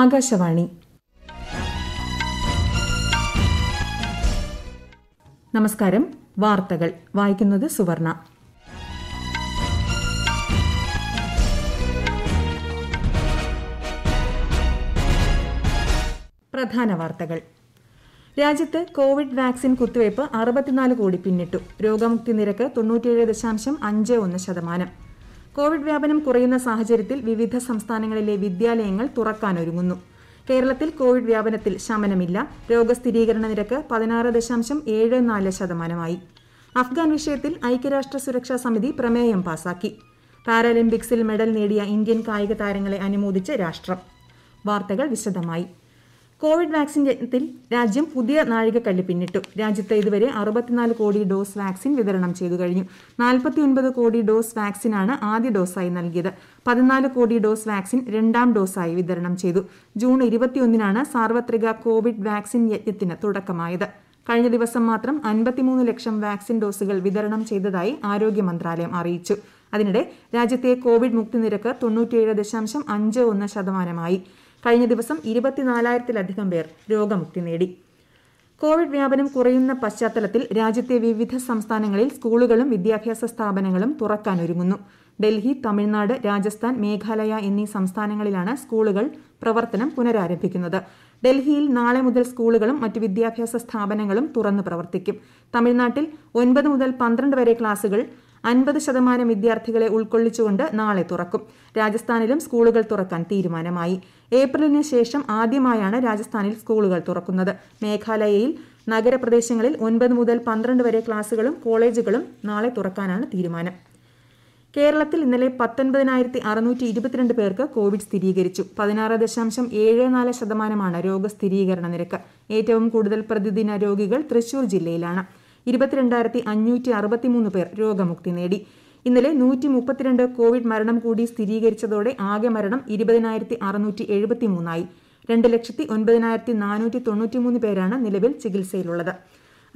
ആകാശവാണി നമസ്കാരം വാർത്തകൾ വായിക്കുന്നത് സുവർണ പ്രധാന വാർത്തകൾ രാജ്യത്ത് കോവിഡ് വാക്സിൻ കുത്തിവയ്പ് അറുപത്തിനാല് കോടി പിന്നിട്ടു രോഗമുക്തി നിരക്ക് തൊണ്ണൂറ്റിയേഴ് ദശാംശം അഞ്ച് ഒന്ന് ശതമാനം കോവിഡ് വ്യാപനം കുറയുന്ന സാഹചര്യത്തിൽ വിവിധ സംസ്ഥാനങ്ങളിലെ വിദ്യാലയങ്ങൾ തുറക്കാനൊരുങ്ങുന്നു കേരളത്തിൽ കോവിഡ് വ്യാപനത്തിൽ ശമനമില്ല രോഗസ്ഥിരീകരണ നിരക്ക് പതിനാറ് ദശാംശം ഏഴ് നാല് ശതമാനമായി അഫ്ഗാൻ വിഷയത്തിൽ ഐക്യരാഷ്ട്ര സുരക്ഷാ സമിതി പ്രമേയം പാസാക്കി പാരാലിമ്പിക്സിൽ മെഡൽ നേടിയ ഇന്ത്യൻ കായിക താരങ്ങളെ അനുമോദിച്ച് രാഷ്ട്രം വാർത്തകൾ വിശദമായി കോവിഡ് വാക്സിൻ യജ്ഞത്തിൽ രാജ്യം പുതിയ നാഴികക്കല്ല് പിന്നിട്ടു രാജ്യത്ത് ഇതുവരെ അറുപത്തിനാല് കോടി ഡോസ് വാക്സിൻ വിതരണം ചെയ്തു കഴിഞ്ഞു നാൽപ്പത്തിയൊൻപത് കോടി ഡോസ് വാക്സിനാണ് ആദ്യ ഡോസായി നൽകിയത് പതിനാല് കോടി ഡോസ് വാക്സിൻ രണ്ടാം ഡോസായി വിതരണം ചെയ്തു ജൂൺ ഇരുപത്തിയൊന്നിനാണ് സാർവത്രിക കോവിഡ് വാക്സിൻ യജ്ഞത്തിന് തുടക്കമായത് കഴിഞ്ഞ ദിവസം മാത്രം അൻപത്തിമൂന്ന് ലക്ഷം വാക്സിൻ ഡോസുകൾ വിതരണം ചെയ്തതായി ആരോഗ്യ മന്ത്രാലയം അറിയിച്ചു അതിനിടെ രാജ്യത്തെ കോവിഡ് മുക്തി നിരക്ക് തൊണ്ണൂറ്റിയേഴ് ദശാംശം അഞ്ച് ഒന്ന് ശതമാനമായി കഴിഞ്ഞ ദിവസം ഇരുപത്തിനാലായിരത്തിലധികം പേർ രോഗമുക്തി നേടി കോവിഡ് വ്യാപനം കുറയുന്ന പശ്ചാത്തലത്തിൽ രാജ്യത്തെ വിവിധ സംസ്ഥാനങ്ങളിൽ സ്കൂളുകളും വിദ്യാഭ്യാസ സ്ഥാപനങ്ങളും തുറക്കാൻ ഒരുങ്ങുന്നു ഡൽഹി തമിഴ്നാട് രാജസ്ഥാൻ മേഘാലയ എന്നീ സംസ്ഥാനങ്ങളിലാണ് സ്കൂളുകൾ പ്രവർത്തനം പുനരാരംഭിക്കുന്നത് ഡൽഹിയിൽ നാളെ മുതൽ സ്കൂളുകളും മറ്റ് വിദ്യാഭ്യാസ സ്ഥാപനങ്ങളും തുറന്നു പ്രവർത്തിക്കും തമിഴ്നാട്ടിൽ ഒൻപത് മുതൽ പന്ത്രണ്ട് വരെ ക്ലാസുകൾ അൻപത് ശതമാനം വിദ്യാർത്ഥികളെ ഉൾക്കൊള്ളിച്ചുകൊണ്ട് നാളെ തുറക്കും രാജസ്ഥാനിലും സ്കൂളുകൾ തുറക്കാൻ തീരുമാനമായി ഏപ്രിലിന് ശേഷം ആദ്യമായാണ് രാജസ്ഥാനിൽ സ്കൂളുകൾ തുറക്കുന്നത് മേഘാലയയിൽ നഗരപ്രദേശങ്ങളിൽ ഒൻപത് മുതൽ പന്ത്രണ്ട് വരെ ക്ലാസുകളും കോളേജുകളും നാളെ തുറക്കാനാണ് തീരുമാനം കേരളത്തിൽ ഇന്നലെ പത്തൊൻപതിനായിരത്തി അറുന്നൂറ്റി ഇരുപത്തിരണ്ട് പേർക്ക് കോവിഡ് സ്ഥിരീകരിച്ചു പതിനാറ് ദശാംശം ഏഴ് നാല് ശതമാനമാണ് രോഗസ്ഥിരീകരണ നിരക്ക് ഏറ്റവും കൂടുതൽ പ്രതിദിന രോഗികൾ തൃശൂർ ജില്ലയിലാണ് ഇരുപത്തിരണ്ടായിരത്തി അഞ്ഞൂറ്റി അറുപത്തിമൂന്ന് പേർ രോഗമുക്തി നേടി ഇന്നലെ നൂറ്റി മുപ്പത്തിരണ്ട് കോവിഡ് മരണം കൂടി സ്ഥിരീകരിച്ചതോടെ ആകെ മരണം ഇരുപതിനായിരത്തി അറുന്നൂറ്റി എഴുപത്തി മൂന്നായി രണ്ട് ലക്ഷത്തി ഒൻപതിനായിരത്തി നാനൂറ്റി തൊണ്ണൂറ്റിമൂന്ന് പേരാണ് നിലവിൽ ചികിത്സയിലുള്ളത്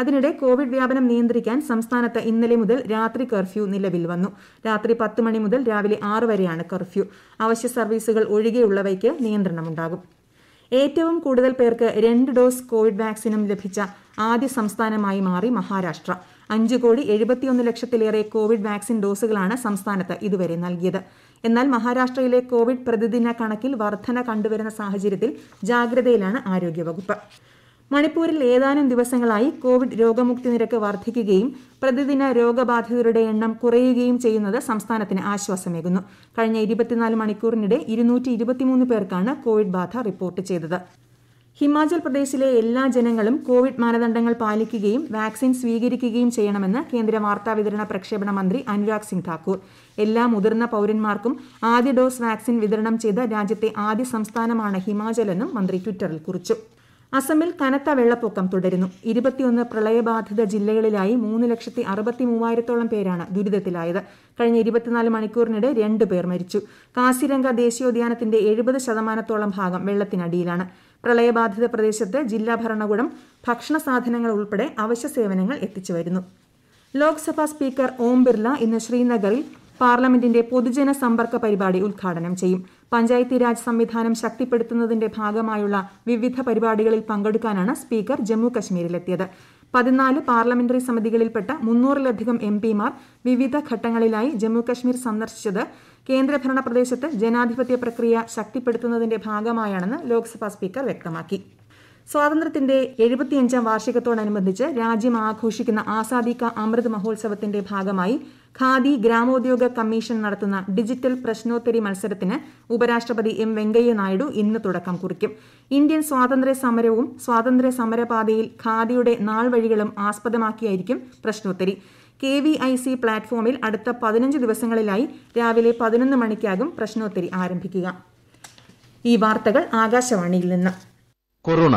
അതിനിടെ കോവിഡ് വ്യാപനം നിയന്ത്രിക്കാൻ സംസ്ഥാനത്ത് ഇന്നലെ മുതൽ രാത്രി കർഫ്യൂ നിലവിൽ വന്നു രാത്രി പത്ത് മണി മുതൽ രാവിലെ ആറ് വരെയാണ് കർഫ്യൂ അവശ്യ സർവീസുകൾ ഒഴികെയുള്ളവയ്ക്ക് നിയന്ത്രണമുണ്ടാകും ഏറ്റവും കൂടുതൽ പേർക്ക് രണ്ട് ഡോസ് കോവിഡ് വാക്സിനും ലഭിച്ച ആദ്യ സംസ്ഥാനമായി മാറി മഹാരാഷ്ട്ര അഞ്ച് കോടി എഴുപത്തിയൊന്ന് ലക്ഷത്തിലേറെ കോവിഡ് വാക്സിൻ ഡോസുകളാണ് സംസ്ഥാനത്ത് ഇതുവരെ നൽകിയത് എന്നാൽ മഹാരാഷ്ട്രയിലെ കോവിഡ് പ്രതിദിന കണക്കിൽ വർധന കണ്ടുവരുന്ന സാഹചര്യത്തിൽ ജാഗ്രതയിലാണ് ആരോഗ്യവകുപ്പ് മണിപ്പൂരിൽ ഏതാനും ദിവസങ്ങളായി കോവിഡ് രോഗമുക്തി നിരക്ക് വർദ്ധിക്കുകയും പ്രതിദിന രോഗബാധിതരുടെ എണ്ണം കുറയുകയും ചെയ്യുന്നത് സംസ്ഥാനത്തിന് ആശ്വാസമേകുന്നു കഴിഞ്ഞ ഇരുപത്തിനാല് മണിക്കൂറിനിടെ ഇരുന്നൂറ്റി പേർക്കാണ് കോവിഡ് ബാധ റിപ്പോർട്ട് ചെയ്തത് ഹിമാചൽ പ്രദേശിലെ എല്ലാ ജനങ്ങളും കോവിഡ് മാനദണ്ഡങ്ങൾ പാലിക്കുകയും വാക്സിൻ സ്വീകരിക്കുകയും ചെയ്യണമെന്ന് കേന്ദ്ര വാർത്താവിതരണ പ്രക്ഷേപണ മന്ത്രി അനുരാഗ് സിംഗ് ഠാക്കൂർ എല്ലാ മുതിർന്ന പൌരന്മാർക്കും ആദ്യ ഡോസ് വാക്സിൻ വിതരണം ചെയ്ത രാജ്യത്തെ ആദ്യ സംസ്ഥാനമാണ് ഹിമാചലെന്നും മന്ത്രി ട്വിറ്ററിൽ കുറിച്ചു അസമിൽ കനത്ത വെള്ളപ്പൊക്കം തുടരുന്നു ഇരുപത്തിയൊന്ന് പ്രളയബാധിത ജില്ലകളിലായി മൂന്ന് ലക്ഷത്തി അറുപത്തി മൂവായിരത്തോളം പേരാണ് ദുരിതത്തിലായത് കഴിഞ്ഞ ഇരുപത്തിനാല് മണിക്കൂറിനിടെ രണ്ട് പേർ മരിച്ചു കാസിരംഗ ദേശീയോദ്യാനത്തിന്റെ എഴുപത് ശതമാനത്തോളം ഭാഗം വെള്ളത്തിനടിയിലാണ് പ്രളയബാധിത പ്രദേശത്ത് ജില്ലാ ഭരണകൂടം ഭക്ഷണ സാധനങ്ങൾ ഉൾപ്പെടെ അവശ്യ സേവനങ്ങൾ എത്തിച്ചു വരുന്നു ലോക്സഭാ സ്പീക്കർ ഓം ബിർള ഇന്ന് ശ്രീനഗറിൽ പാർലമെന്റിന്റെ പൊതുജന സമ്പർക്ക പരിപാടി ഉദ്ഘാടനം ചെയ്യും പഞ്ചായത്തി രാജ് സംവിധാനം ശക്തിപ്പെടുത്തുന്നതിന്റെ ഭാഗമായുള്ള വിവിധ പരിപാടികളിൽ പങ്കെടുക്കാനാണ് സ്പീക്കർ ജമ്മു കശ്മീരിലെത്തിയത് പതിനാല് പാർലമെന്ററി സമിതികളിൽപ്പെട്ട മുന്നൂറിലധികം എം പിമാർ വിവിധ ഘട്ടങ്ങളിലായി ജമ്മുകശ്മീർ സന്ദർശിച്ചത് കേന്ദ്രഭരണ പ്രദേശത്ത് ജനാധിപത്യ പ്രക്രിയ ശക്തിപ്പെടുത്തുന്നതിന്റെ ഭാഗമായാണെന്ന് ലോക്സഭാ സ്പീക്കർ വ്യക്തമാക്കി സ്വാതന്ത്ര്യത്തിന്റെ എഴുപത്തിയഞ്ചാം വാർഷികത്തോടനുബന്ധിച്ച് രാജ്യം ആഘോഷിക്കുന്ന ആസാദി അമൃത് മഹോത്സവത്തിന്റെ ഭാഗമായി ഖാദി ഗ്രാമോദ്യോഗ കമ്മീഷൻ നടത്തുന്ന ഡിജിറ്റൽ പ്രശ്നോത്തരി മത്സരത്തിന് ഉപരാഷ്ട്രപതി എം വെങ്കയ്യ നായിഡു ഇന്ന് തുടക്കം കുറിക്കും ഇന്ത്യൻ സ്വാതന്ത്ര്യ സമരവും സ്വാതന്ത്ര്യ സമരപാതയിൽ ഖാദിയുടെ വഴികളും ആസ്പദമാക്കിയായിരിക്കും പ്രശ്നോത്തരി കെ വി ഐ സി പ്ലാറ്റ്ഫോമിൽ അടുത്ത പതിനഞ്ച് ദിവസങ്ങളിലായി രാവിലെ പതിനൊന്ന് മണിക്കാകും പ്രശ്നോത്തരി ആരംഭിക്കുക ഈ വാർത്തകൾ ആകാശവാണിയിൽ നിന്ന് കൊറോണ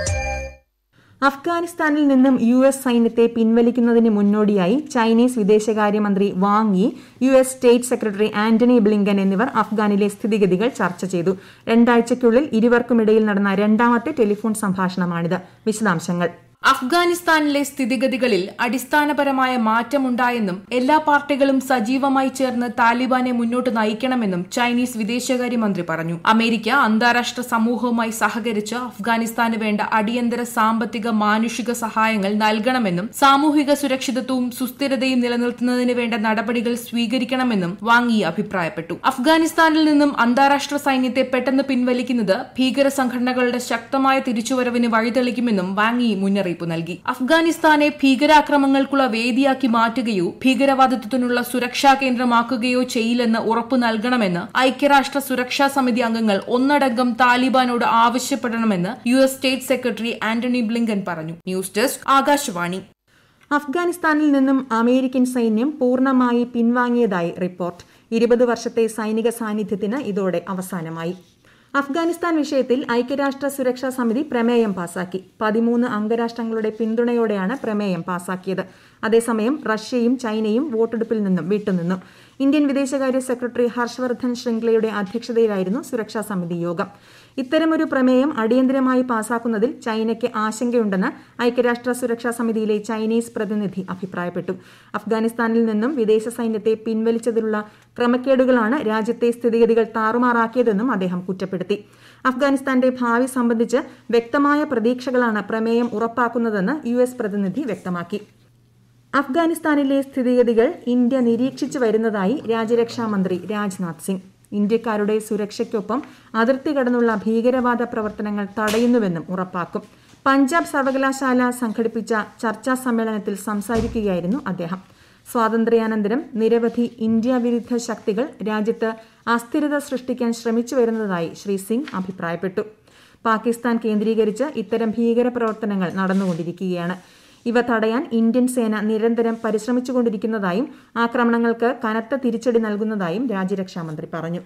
അഫ്ഗാനിസ്ഥാനിൽ നിന്നും യു എസ് സൈന്യത്തെ പിൻവലിക്കുന്നതിന് മുന്നോടിയായി ചൈനീസ് വിദേശകാര്യമന്ത്രി Wang Yi U S state secretary Antony Blinken എന്നിവർ അഫ്ഗാനിലെ സ്ഥിതിഗതികൾ ചർച്ച ചെയ്തു രണ്ടാഴ്ചയ്ക്കുള്ളിൽ ഇരുവർക്കുമിടയിൽ നടന്ന രണ്ടാമത്തെ ടെലിഫോൺ സംഭാഷണമാണിത് വിശദാംശങ്ങൾ അഫ്ഗാനിസ്ഥാനിലെ സ്ഥിതിഗതികളിൽ അടിസ്ഥാനപരമായ മാറ്റമുണ്ടായെന്നും എല്ലാ പാർട്ടികളും സജീവമായി ചേർന്ന് താലിബാനെ മുന്നോട്ട് നയിക്കണമെന്നും ചൈനീസ് വിദേശകാര്യമന്ത്രി പറഞ്ഞു അമേരിക്ക അന്താരാഷ്ട്ര സമൂഹവുമായി സഹകരിച്ച് അഫ്ഗാനിസ്ഥാന് വേണ്ട അടിയന്തര സാമ്പത്തിക മാനുഷിക സഹായങ്ങൾ നൽകണമെന്നും സാമൂഹിക സുരക്ഷിതത്വവും സുസ്ഥിരതയും നിലനിർത്തുന്നതിന് വേണ്ട നടപടികൾ സ്വീകരിക്കണമെന്നും വാങ്ങി അഭിപ്രായപ്പെട്ടു അഫ്ഗാനിസ്ഥാനിൽ നിന്നും അന്താരാഷ്ട്ര സൈന്യത്തെ പെട്ടെന്ന് പിൻവലിക്കുന്നത് ഭീകര സംഘടനകളുടെ ശക്തമായ തിരിച്ചുവരവിന് വഴിതെളിക്കുമെന്നും വാങ്ങി മുന്നറിയിപ്പ് മുന്നറിയിപ്പ് നൽകി അഫ്ഗാനിസ്ഥാനെ ഭീകരാക്രമങ്ങൾക്കുള്ള വേദിയാക്കി മാറ്റുകയോ ഭീകരവാദത്തിനുള്ള സുരക്ഷാ കേന്ദ്രമാക്കുകയോ ചെയ്യില്ലെന്ന് ഉറപ്പു നൽകണമെന്ന് ഐക്യരാഷ്ട്ര സുരക്ഷാ സമിതി അംഗങ്ങൾ ഒന്നടങ്കം താലിബാനോട് ആവശ്യപ്പെടണമെന്ന് U S state secretary Antony Blinken പറഞ്ഞു ന്യൂസ് ഡെസ്ക് ആകാശവാണി അഫ്ഗാനിസ്ഥാനിൽ നിന്നും അമേരിക്കൻ സൈന്യം പൂർണ്ണമായി പിൻവാങ്ങിയതായി റിപ്പോർട്ട് ഇരുപത് വർഷത്തെ സൈനിക സാന്നിധ്യത്തിന് ഇതോടെ അവസാനമായി അഫ്ഗാനിസ്ഥാൻ വിഷയത്തിൽ ഐക്യരാഷ്ട്ര സുരക്ഷാ സമിതി പ്രമേയം പാസാക്കി പതിമൂന്ന് അംഗരാഷ്ട്രങ്ങളുടെ പിന്തുണയോടെയാണ് പ്രമേയം പാസാക്കിയത് അതേസമയം റഷ്യയും ചൈനയും വോട്ടെടുപ്പിൽ നിന്നും വിട്ടുനിന്നു ഇന്ത്യൻ വിദേശകാര്യ സെക്രട്ടറി ഹർഷവർദ്ധൻ ശൃംഗ്ലയുടെ അധ്യക്ഷതയിലായിരുന്നു സുരക്ഷാ സമിതി യോഗം ഇത്തരമൊരു പ്രമേയം അടിയന്തരമായി പാസാക്കുന്നതിൽ ചൈനയ്ക്ക് ആശങ്കയുണ്ടെന്ന് ഐക്യരാഷ്ട്ര സുരക്ഷാ സമിതിയിലെ ചൈനീസ് പ്രതിനിധി അഭിപ്രായപ്പെട്ടു അഫ്ഗാനിസ്ഥാനിൽ നിന്നും വിദേശ സൈന്യത്തെ പിൻവലിച്ചതിലുള്ള ക്രമക്കേടുകളാണ് രാജ്യത്തെ സ്ഥിതിഗതികൾ താറുമാറാക്കിയതെന്നും അദ്ദേഹം കുറ്റപ്പെടുത്തി അഫ്ഗാനിസ്ഥാന്റെ ഭാവി സംബന്ധിച്ച് വ്യക്തമായ പ്രതീക്ഷകളാണ് പ്രമേയം ഉറപ്പാക്കുന്നതെന്ന് യു പ്രതിനിധി വ്യക്തമാക്കി അഫ്ഗാനിസ്ഥാനിലെ സ്ഥിതിഗതികൾ ഇന്ത്യ നിരീക്ഷിച്ചു വരുന്നതായി രാജ്യരക്ഷാമന്ത്രി രാജ്നാഥ് സിംഗ് ഇന്ത്യക്കാരുടെ സുരക്ഷയ്ക്കൊപ്പം അതിർത്തി കടന്നുള്ള ഭീകരവാദ പ്രവർത്തനങ്ങൾ തടയുന്നുവെന്നും ഉറപ്പാക്കും പഞ്ചാബ് സർവകലാശാല സംഘടിപ്പിച്ച ചർച്ചാ സമ്മേളനത്തിൽ സംസാരിക്കുകയായിരുന്നു അദ്ദേഹം സ്വാതന്ത്ര്യാനന്തരം നിരവധി ഇന്ത്യ വിരുദ്ധ ശക്തികൾ രാജ്യത്ത് അസ്ഥിരത സൃഷ്ടിക്കാൻ ശ്രമിച്ചു വരുന്നതായി ശ്രീ സിംഗ് അഭിപ്രായപ്പെട്ടു പാകിസ്ഥാൻ കേന്ദ്രീകരിച്ച് ഇത്തരം ഭീകരപ്രവർത്തനങ്ങൾ നടന്നുകൊണ്ടിരിക്കുകയാണ് ഇവ തടയാൻ ഇന്ത്യൻ സേന നിരന്തരം പരിശ്രമിച്ചുകൊണ്ടിരിക്കുന്നതായും ആക്രമണങ്ങൾക്ക് കനത്ത തിരിച്ചടി നൽകുന്നതായും രാജ്യരക്ഷാമന്ത്രി പറഞ്ഞു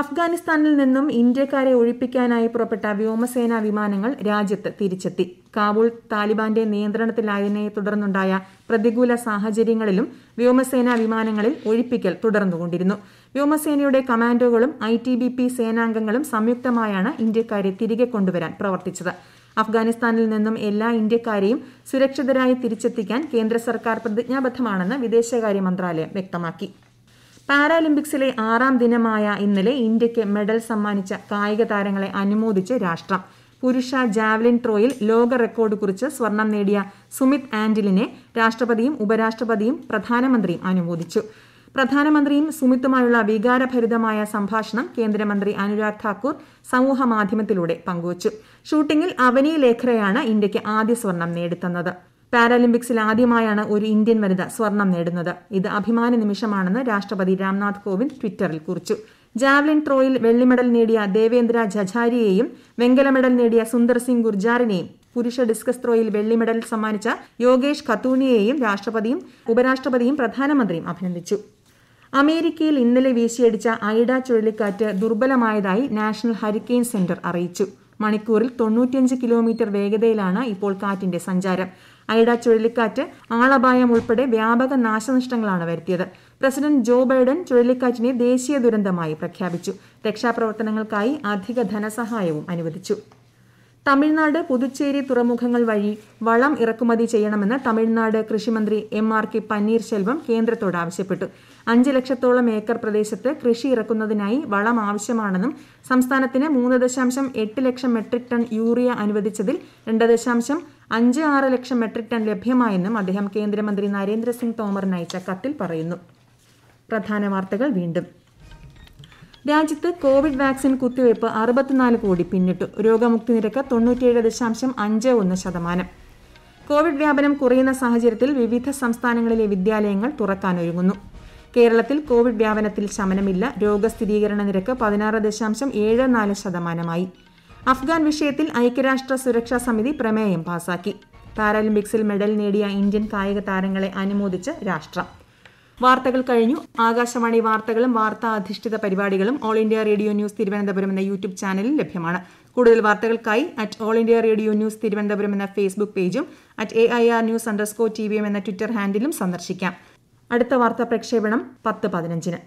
അഫ്ഗാനിസ്ഥാനിൽ നിന്നും ഇന്ത്യക്കാരെ ഒഴിപ്പിക്കാനായി പുറപ്പെട്ട വ്യോമസേനാ വിമാനങ്ങൾ രാജ്യത്ത് തിരിച്ചെത്തി കാബൂൾ താലിബാന്റെ നിയന്ത്രണത്തിലായതിനെ തുടർന്നുണ്ടായ പ്രതികൂല സാഹചര്യങ്ങളിലും വ്യോമസേനാ വിമാനങ്ങളിൽ ഒഴിപ്പിക്കൽ തുടർന്നുകൊണ്ടിരുന്നു വ്യോമസേനയുടെ കമാൻഡോകളും ഐ ടി ബി പി സേനാംഗങ്ങളും സംയുക്തമായാണ് ഇന്ത്യക്കാരെ തിരികെ കൊണ്ടുവരാൻ പ്രവർത്തിച്ചത് അഫ്ഗാനിസ്ഥാനിൽ നിന്നും എല്ലാ ഇന്ത്യക്കാരെയും സുരക്ഷിതരായി തിരിച്ചെത്തിക്കാൻ കേന്ദ്ര സർക്കാർ പ്രതിജ്ഞാബദ്ധമാണെന്ന് വിദേശകാര്യ മന്ത്രാലയം വ്യക്തമാക്കി പാരാലിമ്പിക്സിലെ ആറാം ദിനമായ ഇന്നലെ ഇന്ത്യക്ക് മെഡൽ സമ്മാനിച്ച കായിക താരങ്ങളെ അനുമോദിച്ച് രാഷ്ട്രം പുരുഷ ജാവലിൻ ട്രോയിൽ ലോക റെക്കോർഡ് കുറിച്ച് സ്വർണം നേടിയ സുമിത് ആൻഡിലിനെ രാഷ്ട്രപതിയും ഉപരാഷ്ട്രപതിയും പ്രധാനമന്ത്രിയും അനുമോദിച്ചു പ്രധാനമന്ത്രിയും സുമിത്തുമായുള്ള വികാരഭരിതമായ സംഭാഷണം കേന്ദ്രമന്ത്രി അനുരാഗ് ഠാക്കൂർ സമൂഹമാധ്യമത്തിലൂടെ പങ്കുവച്ചു ഷൂട്ടിംഗിൽ അവനി ലേഖരയാണ് ഇന്ത്യയ്ക്ക് ആദ്യ സ്വർണം നേടിത്തന്നത് പാരാലിമ്പിക്സിൽ ആദ്യമായാണ് ഒരു ഇന്ത്യൻ വനിത സ്വർണം നേടുന്നത് ഇത് അഭിമാന നിമിഷമാണെന്ന് രാഷ്ട്രപതി രാംനാഥ് കോവിന്ദ് ട്വിറ്ററിൽ കുറിച്ചു ജാവ്ലിൻ ത്രോയിൽ വെള്ളി മെഡൽ നേടിയ ദേവേന്ദ്ര ജജാരിയെയും വെങ്കല മെഡൽ നേടിയ സുന്ദർ സിംഗ് ഗുർജാറിനെയും പുരുഷ ഡിസ്കസ് ത്രോയിൽ വെള്ളി മെഡൽ സമ്മാനിച്ച യോഗേഷ് ഖത്തൂണിയെയും രാഷ്ട്രപതിയും ഉപരാഷ്ട്രപതിയും പ്രധാനമന്ത്രിയും അഭിനന്ദിച്ചു അമേരിക്കയിൽ ഇന്നലെ വീശിയടിച്ച ഐഡ ചുഴലിക്കാറ്റ് ദുർബലമായതായി നാഷണൽ ഹരിക്കെയിൻ സെന്റർ അറിയിച്ചു മണിക്കൂറിൽ തൊണ്ണൂറ്റിയഞ്ച് കിലോമീറ്റർ വേഗതയിലാണ് ഇപ്പോൾ കാറ്റിന്റെ സഞ്ചാരം ഐഡ ചുഴലിക്കാറ്റ് ആളപായം ഉൾപ്പെടെ വ്യാപക നാശനഷ്ടങ്ങളാണ് വരുത്തിയത് പ്രസിഡന്റ് ജോ ബൈഡൻ ചുഴലിക്കാറ്റിനെ ദേശീയ ദുരന്തമായി പ്രഖ്യാപിച്ചു രക്ഷാപ്രവർത്തനങ്ങൾക്കായി അധിക ധനസഹായവും അനുവദിച്ചു തമിഴ്നാട് പുതുച്ചേരി തുറമുഖങ്ങൾ വഴി വളം ഇറക്കുമതി ചെയ്യണമെന്ന് തമിഴ്നാട് കൃഷിമന്ത്രി എം ആർ കെ പന്നീർശെൽവം കേന്ദ്രത്തോട് ആവശ്യപ്പെട്ടു അഞ്ച് ലക്ഷത്തോളം ഏക്കർ പ്രദേശത്ത് കൃഷി ഇറക്കുന്നതിനായി വളം ആവശ്യമാണെന്നും സംസ്ഥാനത്തിന് മൂന്ന് ദശാംശം എട്ട് ലക്ഷം മെട്രിക് ടൺ യൂറിയ അനുവദിച്ചതിൽ രണ്ട് ദശാംശം അഞ്ച് ആറ് ലക്ഷം മെട്രിക് ടൺ ലഭ്യമായെന്നും അദ്ദേഹം കേന്ദ്രമന്ത്രി നരേന്ദ്രസിംഗ് തോമറിന് അയച്ച കത്തിൽ പറയുന്നു പ്രധാന വാർത്തകൾ വീണ്ടും രാജ്യത്ത് കോവിഡ് വാക്സിൻ കുത്തിവയ്പ് അറുപത്തിനാല് കോടി പിന്നിട്ടു രോഗമുക്തി നിരക്ക് തൊണ്ണൂറ്റിയേഴ് ദശാംശം അഞ്ച് ഒന്ന് ശതമാനം കോവിഡ് വ്യാപനം കുറയുന്ന സാഹചര്യത്തിൽ വിവിധ സംസ്ഥാനങ്ങളിലെ വിദ്യാലയങ്ങൾ തുറക്കാനൊരുങ്ങുന്നു കേരളത്തിൽ കോവിഡ് വ്യാപനത്തിൽ ശമനമില്ല രോഗസ്ഥിരീകരണ നിരക്ക് പതിനാറ് ദശാംശം ഏഴ് നാല് ശതമാനമായി അഫ്ഗാൻ വിഷയത്തിൽ ഐക്യരാഷ്ട്ര സുരക്ഷാ സമിതി പ്രമേയം പാസാക്കി പാരാലിമ്പിക്സിൽ മെഡൽ നേടിയ ഇന്ത്യൻ കായിക താരങ്ങളെ അനുമോദിച്ച് രാഷ്ട്രം വാർത്തകൾ കഴിഞ്ഞു ആകാശവാണി വാർത്തകളും വാർത്താ അധിഷ്ഠിത പരിപാടികളും all India radio news Thiruvananthapuram എന്ന യൂട്യൂബ് ചാനലിൽ ലഭ്യമാണ് കൂടുതൽ വാർത്തകൾക്കായി at all India radio news Thiruvananthapuram എന്ന ഫേസ്ബുക്ക് പേജും at A I R news underscore T വിയും എന്ന ട്വിറ്റർ ഹാൻഡിലും സന്ദർശിക്കാം അടുത്ത വാർത്താ പ്രക്ഷേപണം പത്ത് പതിനഞ്ചിന്